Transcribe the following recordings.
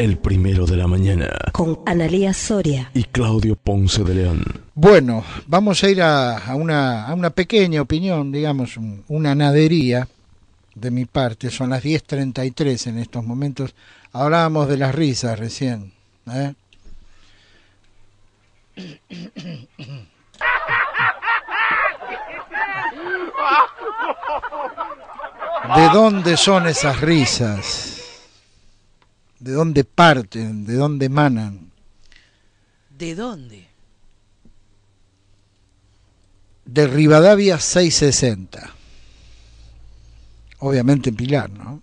El primero de la mañana. Con Analía Soria. Y Claudio Ponce de León. Bueno, vamos a ir a, una, pequeña opinión, digamos, una nadería de mi parte. Son las 10.33 en estos momentos. Hablábamos de las risas recién. ¿eh? ¿De dónde son esas risas? de dónde parten, de dónde emanan. ¿De dónde? De Rivadavia 660. Obviamente en Pilar, ¿no?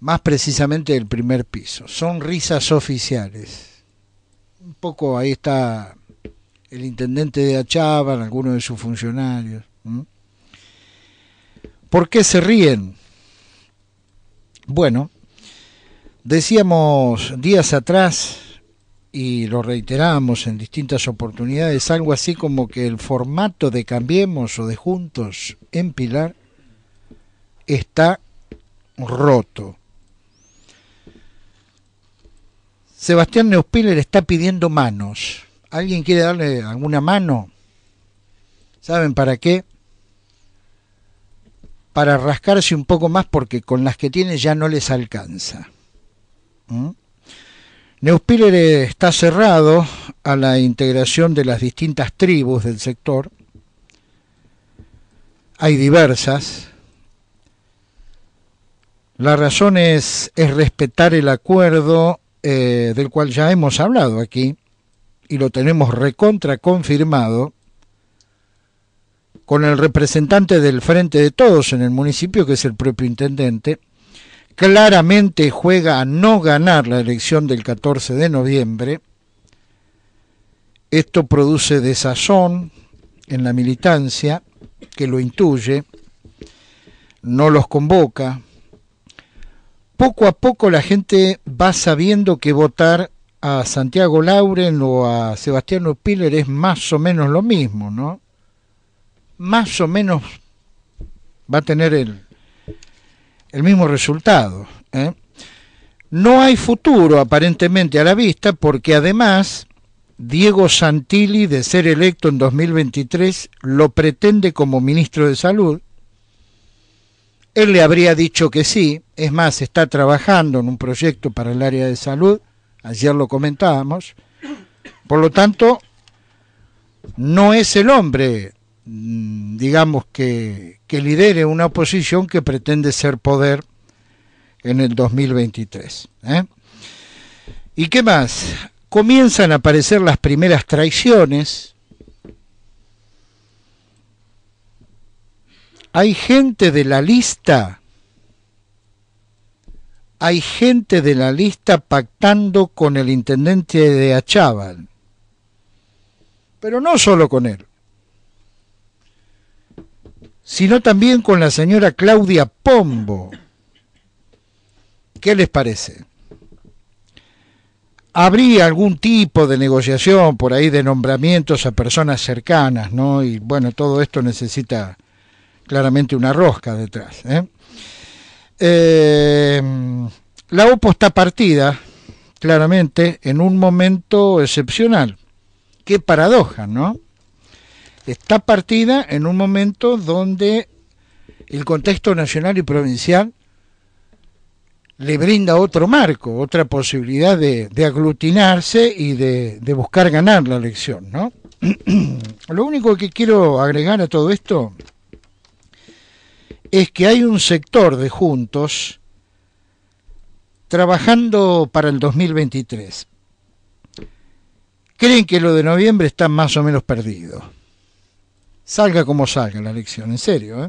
Más precisamente del primer piso. Son risas oficiales. Un poco ahí está el intendente de Achava, algunos de sus funcionarios. ¿Por qué se ríen? Bueno, Decíamos días atrás, y lo reiterábamos en distintas oportunidades, algo así como que el formato de Cambiemos o de Juntos en Pilar está roto. Sebastián Neuspiller está pidiendo manos. ¿Alguien quiere darle alguna mano? ¿Saben para qué? Para rascarse un poco más porque con las que tiene ya no les alcanza. ¿Mm? Neuspiller está cerrado a la integración de las distintas tribus del sector. Hay diversas. La razón es, respetar el acuerdo eh, del cual ya hemos hablado aquí y lo tenemos recontra confirmado con el representante del Frente de Todos en el municipio, que es el propio intendente, claramente juega a no ganar la elección del 14 de noviembre. Esto produce desazón en la militancia, que lo intuye, no los convoca. Poco a poco la gente va sabiendo que votar a Santiago Lauren o a Sebastián Piller es más o menos lo mismo, ¿no? Más o menos va a tener el, el mismo resultado. ¿eh? No hay futuro aparentemente a la vista porque además Diego Santilli, de ser electo en 2023, lo pretende como ministro de Salud. Él le habría dicho que sí, es más, está trabajando en un proyecto para el área de salud, ayer lo comentábamos. Por lo tanto, no es el hombre Mm, digamos, que, que lidere una oposición que pretende ser poder en el 2023. ¿eh? ¿Y qué más? Comienzan a aparecer las primeras traiciones. Hay gente de la lista. Hay gente de la lista pactando con el intendente de Achaval Pero no solo con él sino también con la señora Claudia Pombo. ¿Qué les parece? Habría algún tipo de negociación por ahí de nombramientos a personas cercanas, ¿no? Y bueno, todo esto necesita claramente una rosca detrás. ¿eh? Eh, la OPO está partida, claramente, en un momento excepcional. Qué paradoja, ¿no? está partida en un momento donde el contexto nacional y provincial le brinda otro marco, otra posibilidad de, aglutinarse y de, de, buscar ganar la elección. ¿no? Lo único que quiero agregar a todo esto es que hay un sector de juntos trabajando para el 2023. Creen que lo de noviembre está más o menos perdido salga como salga la elección, en serio. ¿eh?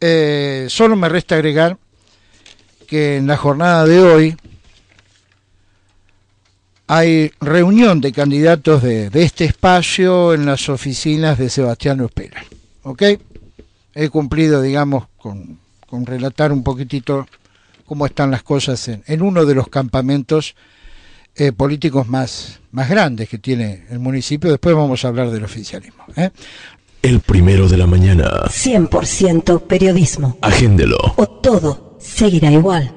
Eh, solo me resta agregar que en la jornada de hoy hay reunión de candidatos de, este espacio en las oficinas de Sebastián espera ¿Ok? He cumplido, digamos, con, relatar un poquitito cómo están las cosas en, uno de los campamentos eh, políticos más, grandes que tiene el municipio. Después vamos a hablar del oficialismo. El primero de la mañana. 100% periodismo. Agéndelo. O todo seguirá igual.